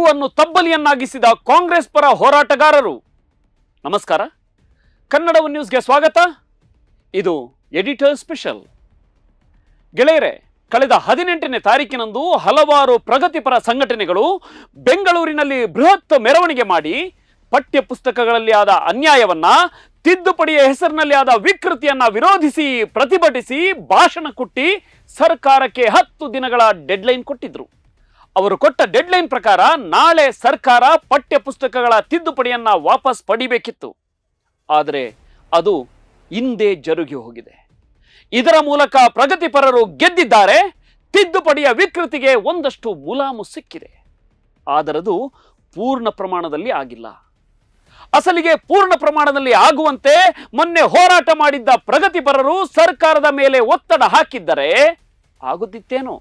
ಕಪ್ಪುವನ್ನು ತಬ್ಬಲಿಯನ್ನಾಗಿಸಿದ ಕಾಂಗ್ರೆಸ್ ಪರ ಹೋರಾಟಗಾರರು ನಮಸ್ಕಾರ ಕನ್ನಡ ನ್ಯೂಸ್ಗೆ ಸ್ವಾಗತ ಇದು ಎಡಿಟರ್ ಸ್ಪೆಷಲ್ ಗೆಳೆಯರೆ ಕಳೆದ ಹದಿನೆಂಟನೇ ತಾರೀಕಿನಂದು ಹಲವಾರು ಪ್ರಗತಿಪರ ಸಂಘಟನೆಗಳು ಬೆಂಗಳೂರಿನಲ್ಲಿ ಬೃಹತ್ ಮೆರವಣಿಗೆ ಮಾಡಿ ಪಠ್ಯ ಪುಸ್ತಕಗಳಲ್ಲಿ ಆದ ಅನ್ಯಾಯವನ್ನ ತಿದ್ದುಪಡಿಯ ಹೆಸರಿನಲ್ಲಿ ಆದ ವಿಕೃತಿಯನ್ನ ವಿರೋಧಿಸಿ ಪ್ರತಿಭಟಿಸಿ ಭಾಷಣ ಕೊಟ್ಟಿ ಸರ್ಕಾರಕ್ಕೆ ಹತ್ತು ದಿನಗಳ ಡೆಡ್ಲೈನ್ ಕೊಟ್ಟಿದ್ರು ಅವರು ಕೊಟ್ಟ ಡೆಡ್ಲೈನ್ ಪ್ರಕಾರ ನಾಳೆ ಸರ್ಕಾರ ಪಠ್ಯ ಪುಸ್ತಕಗಳ ತಿದ್ದುಪಡಿಯನ್ನು ವಾಪಸ್ ಪಡಿಬೇಕಿತ್ತು ಆದರೆ ಅದು ಹಿಂದೆ ಜರುಗಿ ಹೋಗಿದೆ ಇದರ ಮೂಲಕ ಪ್ರಗತಿಪರರು ಗೆದ್ದಿದ್ದಾರೆ ತಿದ್ದುಪಡಿಯ ವಿಕೃತಿಗೆ ಒಂದಷ್ಟು ಮುಲಾಮು ಸಿಕ್ಕಿದೆ ಆದರದು ಪೂರ್ಣ ಪ್ರಮಾಣದಲ್ಲಿ ಆಗಿಲ್ಲ ಅಸಲಿಗೆ ಪೂರ್ಣ ಪ್ರಮಾಣದಲ್ಲಿ ಆಗುವಂತೆ ಮೊನ್ನೆ ಹೋರಾಟ ಮಾಡಿದ್ದ ಪ್ರಗತಿಪರರು ಸರ್ಕಾರದ ಮೇಲೆ ಒತ್ತಡ ಹಾಕಿದ್ದರೆ ಆಗುತ್ತಿತ್ತೇನೋ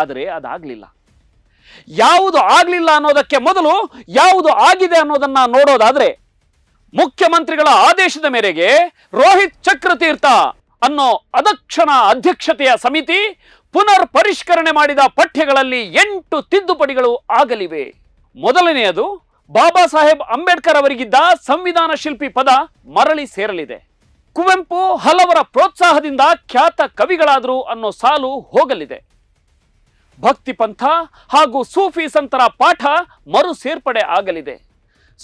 ಆದರೆ ಅದಾಗಲಿಲ್ಲ ಯಾವುದು ಆಗಲಿಲ್ಲ ಅನ್ನೋದಕ್ಕೆ ಮೊದಲು ಯಾವುದು ಆಗಿದೆ ಅನ್ನೋದನ್ನು ನೋಡೋದಾದರೆ ಮುಖ್ಯಮಂತ್ರಿಗಳ ಆದೇಶದ ಮೇರೆಗೆ ರೋಹಿತ್ ಚಕ್ರತೀರ್ಥ ಅನ್ನೋ ಅದಕ್ಷಣ ಅಧ್ಯಕ್ಷತೆಯ ಸಮಿತಿ ಪುನರ್ ಪರಿಷ್ಕರಣೆ ಮಾಡಿದ ಪಠ್ಯಗಳಲ್ಲಿ ಎಂಟು ತಿದ್ದುಪಡಿಗಳು ಆಗಲಿವೆ ಮೊದಲನೆಯದು ಬಾಬಾ ಸಾಹೇಬ್ ಅಂಬೇಡ್ಕರ್ ಅವರಿಗಿದ್ದ ಸಂವಿಧಾನ ಶಿಲ್ಪಿ ಪದ ಮರಳಿ ಸೇರಲಿದೆ ಕುವೆಂಪು ಹಲವರ ಪ್ರೋತ್ಸಾಹದಿಂದ ಖ್ಯಾತ ಕವಿಗಳಾದರು ಅನ್ನೋ ಸಾಲು ಹೋಗಲಿದೆ ಭಕ್ತಿ ಪಂಥ ಹಾಗೂ ಸೂಫಿ ಸಂತರ ಪಾಠ ಮರು ಸೇರ್ಪಡೆ ಆಗಲಿದೆ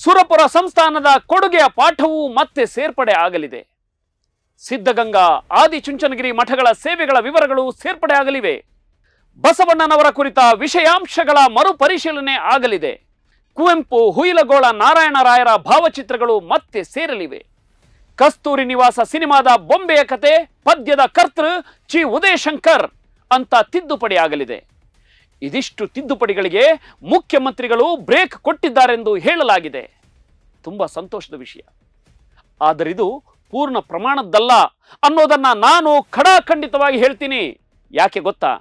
ಸುರಪುರ ಸಂಸ್ಥಾನದ ಕೊಡುಗೆಯ ಪಾಠವೂ ಮತ್ತೆ ಸೇರ್ಪಡೆ ಆಗಲಿದೆ ಸಿದ್ಧಗಂಗಾ ಆದಿಚುಂಚನಗಿರಿ ಮಠಗಳ ಸೇವೆಗಳ ವಿವರಗಳು ಸೇರ್ಪಡೆ ಆಗಲಿವೆ ಬಸವಣ್ಣನವರ ಕುರಿತ ವಿಷಯಾಂಶಗಳ ಮರುಪರಿಶೀಲನೆ ಆಗಲಿದೆ ಕುವೆಂಪು ಹುಯಿಲಗೋಳ ನಾರಾಯಣರಾಯರ ಭಾವಚಿತ್ರಗಳು ಮತ್ತೆ ಸೇರಲಿವೆ ಕಸ್ತೂರಿ ನಿವಾಸ ಸಿನಿಮಾದ ಬೊಂಬೆಯ ಕತೆ ಪದ್ಯದ ಕರ್ತೃ ಚಿ ಉದಯಶಂಕರ್ ಅಂತ ತಿದ್ದುಪಡಿ ಆಗಲಿದೆ ಇದಿಷ್ಟು ತಿದ್ದುಪಡಿಗಳಿಗೆ ಮುಖ್ಯಮಂತ್ರಿಗಳು ಬ್ರೇಕ್ ಕೊಟ್ಟಿದ್ದಾರೆಂದು ಹೇಳಲಾಗಿದೆ ತುಂಬ ಸಂತೋಷದ ವಿಷಯ ಆದರೆ ಇದು ಪೂರ್ಣ ಪ್ರಮಾಣದ್ದಲ್ಲ ಅನ್ನೋದನ್ನ ನಾನು ಖಡಾಖಂಡಿತವಾಗಿ ಹೇಳ್ತೀನಿ ಯಾಕೆ ಗೊತ್ತಾ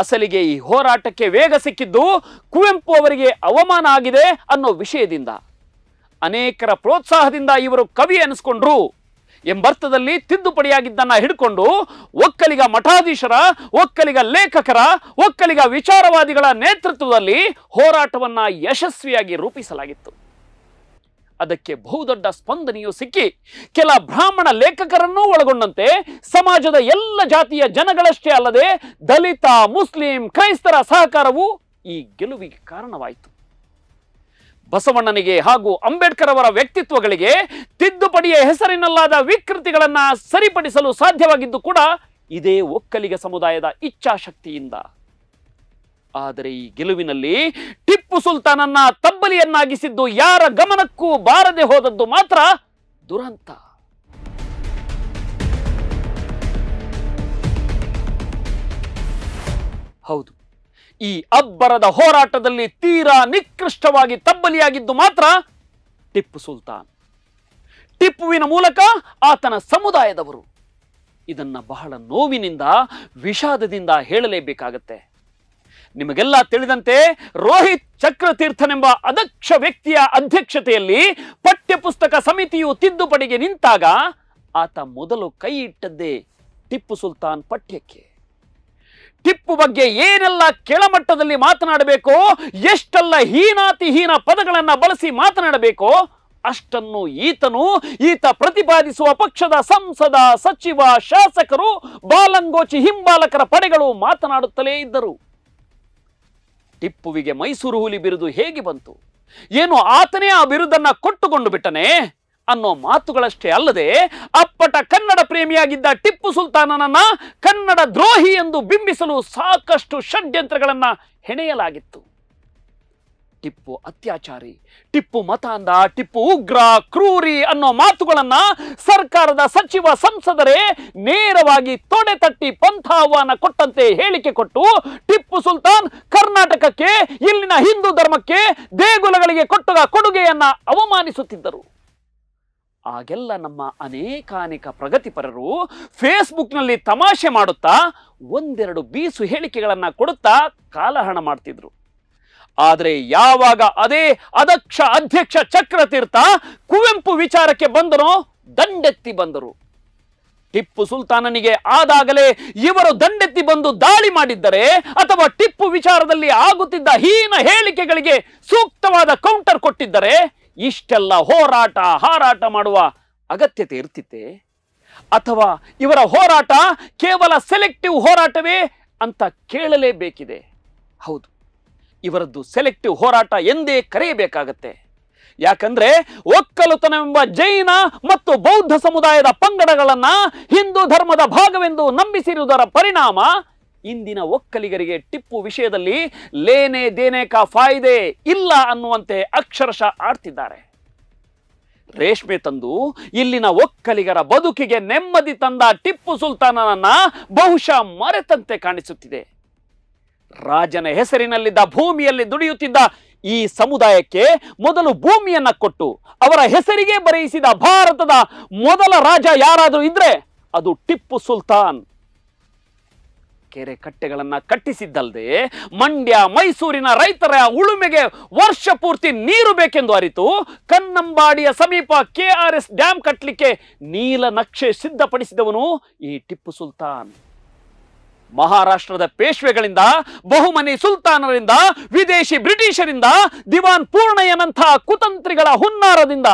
ಅಸಲಿಗೆ ಈ ಹೋರಾಟಕ್ಕೆ ವೇಗ ಸಿಕ್ಕಿದ್ದು ಕುವೆಂಪು ಅವರಿಗೆ ಅವಮಾನ ಆಗಿದೆ ಅನ್ನೋ ವಿಷಯದಿಂದ ಅನೇಕರ ಪ್ರೋತ್ಸಾಹದಿಂದ ಇವರು ಕವಿ ಅನಿಸ್ಕೊಂಡ್ರು ಎಂಬರ್ಥದಲ್ಲಿ ತಿದ್ದುಪಡಿಯಾಗಿದ್ದನ್ನು ಹಿಡ್ಕೊಂಡು ಒಕ್ಕಲಿಗ ಮಠಾಧೀಶರ ಒಕ್ಕಲಿಗ ಲೇಖಕರ ಒಕ್ಕಲಿಗ ವಿಚಾರವಾದಿಗಳ ನೇತೃತ್ವದಲ್ಲಿ ಹೋರಾಟವನ್ನು ಯಶಸ್ವಿಯಾಗಿ ರೂಪಿಸಲಾಗಿತ್ತು ಅದಕ್ಕೆ ಬಹುದೊಡ್ಡ ಸ್ಪಂದನೆಯು ಸಿಕ್ಕಿ ಕೆಲ ಬ್ರಾಹ್ಮಣ ಲೇಖಕರನ್ನೂ ಒಳಗೊಂಡಂತೆ ಸಮಾಜದ ಎಲ್ಲ ಜಾತಿಯ ಜನಗಳಷ್ಟೇ ಅಲ್ಲದೆ ದಲಿತ ಮುಸ್ಲಿಂ ಕ್ರೈಸ್ತರ ಸಹಕಾರವು ಈ ಗೆಲುವಿಗೆ ಕಾರಣವಾಯಿತು ಬಸವಣ್ಣನಿಗೆ ಹಾಗೂ ಅಂಬೇಡ್ಕರ್ ಅವರ ವ್ಯಕ್ತಿತ್ವಗಳಿಗೆ ತಿದ್ದುಪಡಿಯ ಹೆಸರಿನಲ್ಲಾದ ವಿಕೃತಿಗಳನ್ನು ಸರಿಪಡಿಸಲು ಸಾಧ್ಯವಾಗಿದ್ದು ಕೂಡ ಇದೇ ಒಕ್ಕಲಿಗ ಸಮುದಾಯದ ಇಚ್ಛಾಶಕ್ತಿಯಿಂದ ಆದರೆ ಈ ಗೆಲುವಿನಲ್ಲಿ ಟಿಪ್ಪು ಸುಲ್ತಾನನ್ನ ತಬ್ಬಲಿಯನ್ನಾಗಿಸಿದ್ದು ಯಾರ ಗಮನಕ್ಕೂ ಬಾರದೆ ಹೋದದ್ದು ಮಾತ್ರ ದುರಂತ ಹೌದು ಈ ಅಬ್ಬರದ ಹೋರಾಟದಲ್ಲಿ ತೀರಾ ನಿಕೃಷ್ಟವಾಗಿ ತಬ್ಬಲಿಯಾಗಿದ್ದು ಮಾತ್ರ ಟಿಪ್ಪು ಸುಲ್ತಾನ್ ಟಿಪ್ಪುವಿನ ಮೂಲಕ ಆತನ ಸಮುದಾಯದವರು ಇದನ್ನು ಬಹಳ ನೋವಿನಿಂದ ವಿಷಾದದಿಂದ ಹೇಳಲೇಬೇಕಾಗತ್ತೆ ನಿಮಗೆಲ್ಲ ತಿಳಿದಂತೆ ರೋಹಿತ್ ಚಕ್ರತೀರ್ಥನೆಂಬ ಅದಕ್ಷ ವ್ಯಕ್ತಿಯ ಅಧ್ಯಕ್ಷತೆಯಲ್ಲಿ ಪಠ್ಯಪುಸ್ತಕ ಸಮಿತಿಯು ತಿದ್ದುಪಡಿಗೆ ನಿಂತಾಗ ಆತ ಮೊದಲು ಕೈ ಇಟ್ಟದ್ದೇ ಟಿಪ್ಪು ಸುಲ್ತಾನ್ ಪಠ್ಯಕ್ಕೆ ಟಿಪ್ಪು ಬಗ್ಗೆ ಏನೆಲ್ಲ ಕೆಳಮಟ್ಟದಲ್ಲಿ ಮಾತನಾಡಬೇಕೋ ಎಷ್ಟೆಲ್ಲ ಹೀನಾತಿ ಹೀನ ಪದಗಳನ್ನು ಬಳಸಿ ಮಾತನಾಡಬೇಕೋ ಅಷ್ಟನ್ನು ಈತನು ಈತ ಪ್ರತಿಪಾದಿಸುವ ಪಕ್ಷದ ಸಂಸದ ಸಚಿವ ಶಾಸಕರು ಬಾಲಂಗೋಚಿ ಹಿಂಬಾಲಕರ ಪಡೆಗಳು ಮಾತನಾಡುತ್ತಲೇ ಇದ್ದರು ಟಿಪ್ಪುವಿಗೆ ಮೈಸೂರು ಹುಲಿ ಬಿರುದು ಹೇಗೆ ಬಂತು ಏನು ಆತನೇ ಆ ಬಿರುದನ್ನ ಕೊಟ್ಟುಕೊಂಡು ಬಿಟ್ಟನೆ ಅನ್ನೋ ಮಾತುಗಳಷ್ಟೇ ಅಲ್ಲದೆ ಅಪ್ಪಟ ಕನ್ನಡ ಪ್ರೇಮಿಯಾಗಿದ್ದ ಟಿಪ್ಪು ಸುಲ್ತಾನನನ್ನ ಕನ್ನಡ ದ್ರೋಹಿ ಎಂದು ಬಿಂಬಿಸಲು ಸಾಕಷ್ಟು ಷಡ್ಯಂತ್ರಗಳನ್ನು ಹೆಣೆಯಲಾಗಿತ್ತು ಟಿಪ್ಪು ಅತ್ಯಾಚಾರಿ ಟಿಪ್ಪು ಮತಾಂಧ ಟಿಪ್ಪು ಉಗ್ರ ಕ್ರೂರಿ ಅನ್ನೋ ಮಾತುಗಳನ್ನ ಸರ್ಕಾರದ ಸಚಿವ ಸಂಸದರೇ ನೇರವಾಗಿ ತೊಡೆ ತಟ್ಟಿ ಪಂಥಾಹ್ವಾನ ಕೊಟ್ಟಂತೆ ಹೇಳಿಕೆ ಕೊಟ್ಟು ಟಿಪ್ಪು ಸುಲ್ತಾನ್ ಕರ್ನಾಟಕಕ್ಕೆ ಇಲ್ಲಿನ ಹಿಂದೂ ಧರ್ಮಕ್ಕೆ ದೇಗುಲಗಳಿಗೆ ಕೊಟ್ಟದ ಕೊಡುಗೆಯನ್ನ ಅವಮಾನಿಸುತ್ತಿದ್ದರು ಆಗೆಲ್ಲ ನಮ್ಮ ಅನೇಕಾನೇಕ ಪ್ರಗತಿಪರರು ಫೇಸ್ಬುಕ್ನಲ್ಲಿ ತಮಾಷೆ ಮಾಡುತ್ತಾ ಒಂದೆರಡು ಬೀಸು ಹೇಳಿಕೆಗಳನ್ನು ಕೊಡುತ್ತಾ ಕಾಲಹರಣ ಮಾಡ್ತಿದ್ರು ಆದರೆ ಯಾವಾಗ ಅದೇ ಅದಕ್ಷ ಅಧ್ಯಕ್ಷ ಚಕ್ರತೀರ್ಥ ಕುವೆಂಪು ವಿಚಾರಕ್ಕೆ ಬಂದನೋ ದಂಡೆತ್ತಿ ಬಂದರು ಟಿಪ್ಪು ಸುಲ್ತಾನನಿಗೆ ಆದಾಗಲೇ ಇವರು ದಂಡೆತ್ತಿ ಬಂದು ದಾಳಿ ಮಾಡಿದ್ದರೆ ಅಥವಾ ಟಿಪ್ಪು ವಿಚಾರದಲ್ಲಿ ಆಗುತ್ತಿದ್ದ ಹೀನ ಹೇಳಿಕೆಗಳಿಗೆ ಸೂಕ್ತವಾದ ಕೌಂಟರ್ ಕೊಟ್ಟಿದ್ದರೆ ಇಷ್ಟೆಲ್ಲ ಹೋರಾಟ ಹಾರಾಟ ಮಾಡುವ ಅಗತ್ಯತೆ ಇರ್ತಿತ್ತೆ ಅಥವಾ ಇವರ ಹೋರಾಟ ಕೇವಲ ಸೆಲೆಕ್ಟಿವ್ ಹೋರಾಟವೇ ಅಂತ ಕೇಳಲೇಬೇಕಿದೆ ಹೌದು ಇವರದ್ದು ಸೆಲೆಕ್ಟಿವ್ ಹೋರಾಟ ಎಂದೇ ಕರೆಯಬೇಕಾಗತ್ತೆ ಯಾಕಂದ್ರೆ ಒಕ್ಕಲುತನವೆಂಬ ಜೈನ ಮತ್ತು ಬೌದ್ಧ ಸಮುದಾಯದ ಪಂಗಡಗಳನ್ನು ಹಿಂದೂ ಧರ್ಮದ ಭಾಗವೆಂದು ನಂಬಿಸಿರುವುದರ ಪರಿಣಾಮ ಇಂದಿನ ಒಕ್ಕಲಿಗರಿಗೆ ಟಿಪ್ಪು ವಿಷಯದಲ್ಲಿ ಲೇನೆ ದೇನೆ ಕಾ ಫಾಯ್ದೆ ಇಲ್ಲ ಅನ್ನುವಂತೆ ಅಕ್ಷರಶಃ ಆಡ್ತಿದ್ದಾರೆ ರೇಷ್ಮೆ ತಂದು ಇಲ್ಲಿನ ಒಕ್ಕಲಿಗರ ಬದುಕಿಗೆ ನೆಮ್ಮದಿ ತಂದ ಟಿಪ್ಪು ಸುಲ್ತಾನನನ್ನ ಬಹುಶಃ ಮರೆತಂತೆ ಕಾಣಿಸುತ್ತಿದೆ ರಾಜನ ಹೆಸರಿನಲ್ಲಿದ್ದ ಭೂಮಿಯಲ್ಲಿ ದುಡಿಯುತ್ತಿದ್ದ ಈ ಸಮುದಾಯಕ್ಕೆ ಮೊದಲು ಭೂಮಿಯನ್ನ ಕೊಟ್ಟು ಅವರ ಹೆಸರಿಗೆ ಬರೆಯಿಸಿದ ಭಾರತದ ಮೊದಲ ರಾಜ ಯಾರಾದರೂ ಇದ್ರೆ ಅದು ಟಿಪ್ಪು ಸುಲ್ತಾನ್ ಕೆರೆ ಕಟ್ಟೆಗಳನ್ನ ಕಟ್ಟಿಸಿದ್ದಲ್ಲದೆ ಮಂಡ್ಯ ಮೈಸೂರಿನ ರೈತರ ಉಳುಮೆಗೆ ವರ್ಷ ಪೂರ್ತಿ ನೀರು ಬೇಕೆಂದು ಅರಿತು ಕನ್ನಂಬಾಡಿಯ ಸಮೀಪ ಎಸ್ ಡ್ಯಾಂ ಕಟ್ಟಲಿಕ್ಕೆ ನೀಲ ನಕ್ಷೆ ಸಿದ್ಧಪಡಿಸಿದವನು ಈ ಟಿಪ್ಪು ಸುಲ್ತಾನ್ ಮಹಾರಾಷ್ಟ್ರದ ಪೇಶ್ವೆಗಳಿಂದ ಬಹುಮನಿ ಸುಲ್ತಾನರಿಂದ ವಿದೇಶಿ ಬ್ರಿಟಿಷರಿಂದ ದಿವಾನ್ ಪೂರ್ಣಯ್ಯನಂತಹ ಕುತಂತ್ರಿಗಳ ಹುನ್ನಾರದಿಂದ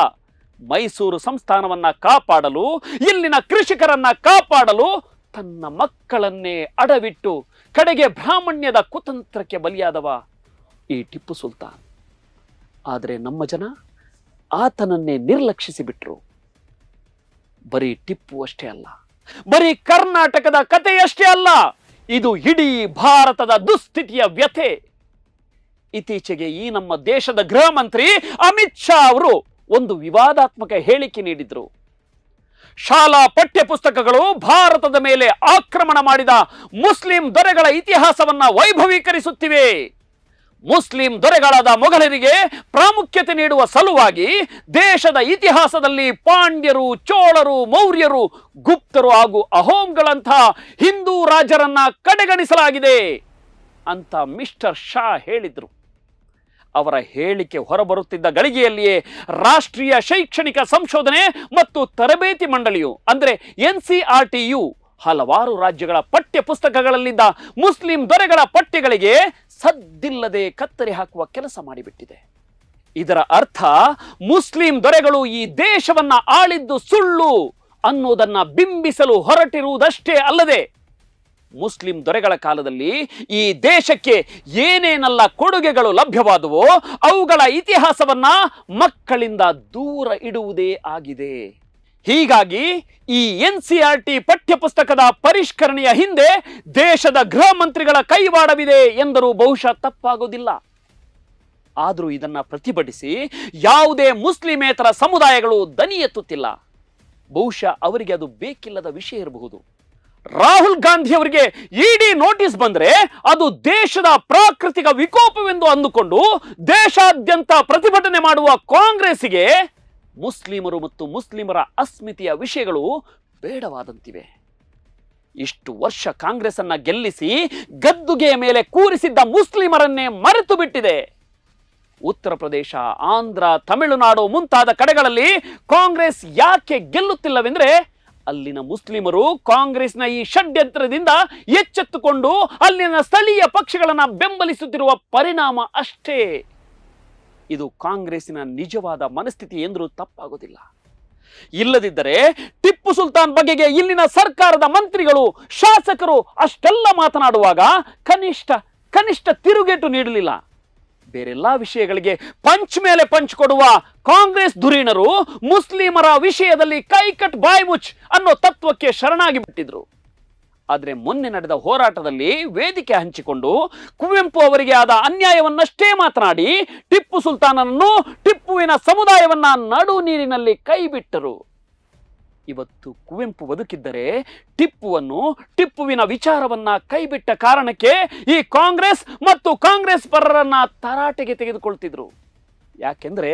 ಮೈಸೂರು ಸಂಸ್ಥಾನವನ್ನ ಕಾಪಾಡಲು ಇಲ್ಲಿನ ಕೃಷಿಕರನ್ನ ಕಾಪಾಡಲು ತನ್ನ ಮಕ್ಕಳನ್ನೇ ಅಡವಿಟ್ಟು ಕಡೆಗೆ ಬ್ರಾಹ್ಮಣ್ಯದ ಕುತಂತ್ರಕ್ಕೆ ಬಲಿಯಾದವ ಈ ಟಿಪ್ಪು ಸುಲ್ತಾನ್ ಆದರೆ ನಮ್ಮ ಜನ ಆತನನ್ನೇ ನಿರ್ಲಕ್ಷಿಸಿ ಬಿಟ್ರು ಬರೀ ಟಿಪ್ಪು ಅಷ್ಟೇ ಅಲ್ಲ ಬರೀ ಕರ್ನಾಟಕದ ಕಥೆಯಷ್ಟೇ ಅಲ್ಲ ಇದು ಇಡೀ ಭಾರತದ ದುಸ್ಥಿತಿಯ ವ್ಯಥೆ ಇತ್ತೀಚೆಗೆ ಈ ನಮ್ಮ ದೇಶದ ಗೃಹ ಮಂತ್ರಿ ಅಮಿತ್ ಶಾ ಅವರು ಒಂದು ವಿವಾದಾತ್ಮಕ ಹೇಳಿಕೆ ನೀಡಿದ್ರು ಶಾಲಾ ಪಠ್ಯ ಪುಸ್ತಕಗಳು ಭಾರತದ ಮೇಲೆ ಆಕ್ರಮಣ ಮಾಡಿದ ಮುಸ್ಲಿಂ ದೊರೆಗಳ ಇತಿಹಾಸವನ್ನು ವೈಭವೀಕರಿಸುತ್ತಿವೆ ಮುಸ್ಲಿಂ ದೊರೆಗಳಾದ ಮೊಘಲರಿಗೆ ಪ್ರಾಮುಖ್ಯತೆ ನೀಡುವ ಸಲುವಾಗಿ ದೇಶದ ಇತಿಹಾಸದಲ್ಲಿ ಪಾಂಡ್ಯರು ಚೋಳರು ಮೌರ್ಯರು ಗುಪ್ತರು ಹಾಗೂ ಅಹೋಮ್ಗಳಂತಹ ಹಿಂದೂ ರಾಜರನ್ನ ಕಡೆಗಣಿಸಲಾಗಿದೆ ಅಂತ ಮಿಸ್ಟರ್ ಶಾ ಹೇಳಿದರು ಅವರ ಹೇಳಿಕೆ ಹೊರಬರುತ್ತಿದ್ದ ಗಳಿಗೆಯಲ್ಲಿಯೇ ರಾಷ್ಟ್ರೀಯ ಶೈಕ್ಷಣಿಕ ಸಂಶೋಧನೆ ಮತ್ತು ತರಬೇತಿ ಮಂಡಳಿಯು ಅಂದರೆ ಎನ್ ಸಿ ಆರ್ ಟಿಯು ಹಲವಾರು ರಾಜ್ಯಗಳ ಪಠ್ಯ ಪುಸ್ತಕಗಳಲ್ಲಿದ್ದ ಮುಸ್ಲಿಂ ದೊರೆಗಳ ಪಠ್ಯಗಳಿಗೆ ಸದ್ದಿಲ್ಲದೆ ಕತ್ತರಿ ಹಾಕುವ ಕೆಲಸ ಮಾಡಿಬಿಟ್ಟಿದೆ ಇದರ ಅರ್ಥ ಮುಸ್ಲಿಂ ದೊರೆಗಳು ಈ ದೇಶವನ್ನ ಆಳಿದ್ದು ಸುಳ್ಳು ಅನ್ನೋದನ್ನು ಬಿಂಬಿಸಲು ಹೊರಟಿರುವುದಷ್ಟೇ ಅಲ್ಲದೆ ಮುಸ್ಲಿಂ ದೊರೆಗಳ ಕಾಲದಲ್ಲಿ ಈ ದೇಶಕ್ಕೆ ಏನೇನೆಲ್ಲ ಕೊಡುಗೆಗಳು ಲಭ್ಯವಾದವೋ ಅವುಗಳ ಇತಿಹಾಸವನ್ನ ಮಕ್ಕಳಿಂದ ದೂರ ಇಡುವುದೇ ಆಗಿದೆ ಹೀಗಾಗಿ ಈ ಎನ್ ಸಿ ಆರ್ ಟಿ ಪಠ್ಯಪುಸ್ತಕದ ಪರಿಷ್ಕರಣೆಯ ಹಿಂದೆ ದೇಶದ ಗೃಹ ಮಂತ್ರಿಗಳ ಕೈವಾಡವಿದೆ ಎಂದರೂ ಬಹುಶಃ ತಪ್ಪಾಗುವುದಿಲ್ಲ ಆದರೂ ಇದನ್ನು ಪ್ರತಿಭಟಿಸಿ ಯಾವುದೇ ಮುಸ್ಲಿಮೇತರ ಸಮುದಾಯಗಳು ದನಿ ಎತ್ತುತ್ತಿಲ್ಲ ಬಹುಶಃ ಅವರಿಗೆ ಅದು ಬೇಕಿಲ್ಲದ ವಿಷಯ ಇರಬಹುದು ರಾಹುಲ್ ಗಾಂಧಿ ಅವರಿಗೆ ಇಡಿ ನೋಟಿಸ್ ಬಂದರೆ ಅದು ದೇಶದ ಪ್ರಾಕೃತಿಕ ವಿಕೋಪವೆಂದು ಅಂದುಕೊಂಡು ದೇಶಾದ್ಯಂತ ಪ್ರತಿಭಟನೆ ಮಾಡುವ ಕಾಂಗ್ರೆಸ್ಗೆ ಮುಸ್ಲಿಮರು ಮತ್ತು ಮುಸ್ಲಿಮರ ಅಸ್ಮಿತೆಯ ವಿಷಯಗಳು ಬೇಡವಾದಂತಿವೆ ಇಷ್ಟು ವರ್ಷ ಕಾಂಗ್ರೆಸ್ ಅನ್ನ ಗೆಲ್ಲಿಸಿ ಗದ್ದುಗೆಯ ಮೇಲೆ ಕೂರಿಸಿದ್ದ ಮುಸ್ಲಿಮರನ್ನೇ ಮರೆತು ಬಿಟ್ಟಿದೆ ಉತ್ತರ ಪ್ರದೇಶ ಆಂಧ್ರ ತಮಿಳುನಾಡು ಮುಂತಾದ ಕಡೆಗಳಲ್ಲಿ ಕಾಂಗ್ರೆಸ್ ಯಾಕೆ ಗೆಲ್ಲುತ್ತಿಲ್ಲವೆಂದ್ರೆ ಅಲ್ಲಿನ ಮುಸ್ಲಿಮರು ಕಾಂಗ್ರೆಸ್ನ ಈ ಷಡ್ಯಂತ್ರದಿಂದ ಎಚ್ಚೆತ್ತುಕೊಂಡು ಅಲ್ಲಿನ ಸ್ಥಳೀಯ ಪಕ್ಷಗಳನ್ನು ಬೆಂಬಲಿಸುತ್ತಿರುವ ಪರಿಣಾಮ ಅಷ್ಟೇ ಇದು ಕಾಂಗ್ರೆಸ್ಸಿನ ನಿಜವಾದ ಮನಸ್ಥಿತಿ ಎಂದರೂ ತಪ್ಪಾಗೋದಿಲ್ಲ ಇಲ್ಲದಿದ್ದರೆ ಟಿಪ್ಪು ಸುಲ್ತಾನ್ ಬಗೆಗೆ ಇಲ್ಲಿನ ಸರ್ಕಾರದ ಮಂತ್ರಿಗಳು ಶಾಸಕರು ಅಷ್ಟೆಲ್ಲ ಮಾತನಾಡುವಾಗ ಕನಿಷ್ಠ ಕನಿಷ್ಠ ತಿರುಗೇಟು ನೀಡಲಿಲ್ಲ ಬೇರೆಲ್ಲ ವಿಷಯಗಳಿಗೆ ಪಂಚ್ ಮೇಲೆ ಪಂಚ್ ಕೊಡುವ ಕಾಂಗ್ರೆಸ್ ಧುರೀಣರು ಮುಸ್ಲಿಮರ ವಿಷಯದಲ್ಲಿ ಕೈಕಟ್ ಬಾಯ್ ಮುಚ್ ಅನ್ನೋ ತತ್ವಕ್ಕೆ ಶರಣಾಗಿ ಬಿಟ್ಟಿದ್ರು ಆದರೆ ಮೊನ್ನೆ ನಡೆದ ಹೋರಾಟದಲ್ಲಿ ವೇದಿಕೆ ಹಂಚಿಕೊಂಡು ಕುವೆಂಪು ಅವರಿಗೆ ಆದ ಅನ್ಯಾಯವನ್ನಷ್ಟೇ ಮಾತನಾಡಿ ಟಿಪ್ಪು ಸುಲ್ತಾನನನ್ನು ಟಿಪ್ಪುವಿನ ಸಮುದಾಯವನ್ನ ನಡು ನೀರಿನಲ್ಲಿ ಕೈಬಿಟ್ಟರು ಇವತ್ತು ಕುವೆಂಪು ಬದುಕಿದ್ದರೆ ಟಿಪ್ಪುವನ್ನು ಟಿಪ್ಪುವಿನ ವಿಚಾರವನ್ನ ಕೈಬಿಟ್ಟ ಕಾರಣಕ್ಕೆ ಈ ಕಾಂಗ್ರೆಸ್ ಮತ್ತು ಕಾಂಗ್ರೆಸ್ ಪರರನ್ನ ತರಾಟೆಗೆ ತೆಗೆದುಕೊಳ್ತಿದ್ರು ಯಾಕೆಂದ್ರೆ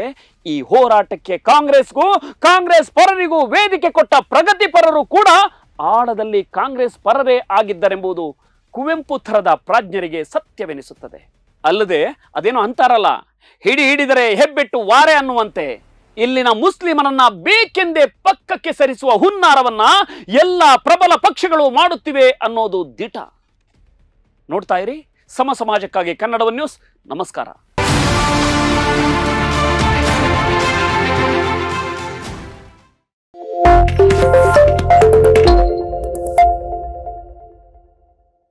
ಈ ಹೋರಾಟಕ್ಕೆ ಕಾಂಗ್ರೆಸ್ಗೂ ಕಾಂಗ್ರೆಸ್ ಪರರಿಗೂ ವೇದಿಕೆ ಕೊಟ್ಟ ಪ್ರಗತಿಪರರು ಕೂಡ ಆಳದಲ್ಲಿ ಕಾಂಗ್ರೆಸ್ ಪರರೇ ಆಗಿದ್ದರೆಂಬುದು ಕುವೆಂಪು ಥರದ ಪ್ರಾಜ್ಞರಿಗೆ ಸತ್ಯವೆನಿಸುತ್ತದೆ ಅಲ್ಲದೆ ಅದೇನು ಅಂತಾರಲ್ಲ ಹಿಡಿ ಹಿಡಿದರೆ ಹೆಬ್ಬೆಟ್ಟು ವಾರೆ ಅನ್ನುವಂತೆ ಇಲ್ಲಿನ ಮುಸ್ಲಿಮನನ್ನ ಬೇಕೆಂದೇ ಪಕ್ಕಕ್ಕೆ ಸರಿಸುವ ಹುನ್ನಾರವನ್ನ ಎಲ್ಲ ಪ್ರಬಲ ಪಕ್ಷಗಳು ಮಾಡುತ್ತಿವೆ ಅನ್ನೋದು ದಿಟ ನೋಡ್ತಾ ಇರಿ ಸಮ ಸಮಾಜಕ್ಕಾಗಿ ಕನ್ನಡ ನ್ಯೂಸ್ ನಮಸ್ಕಾರ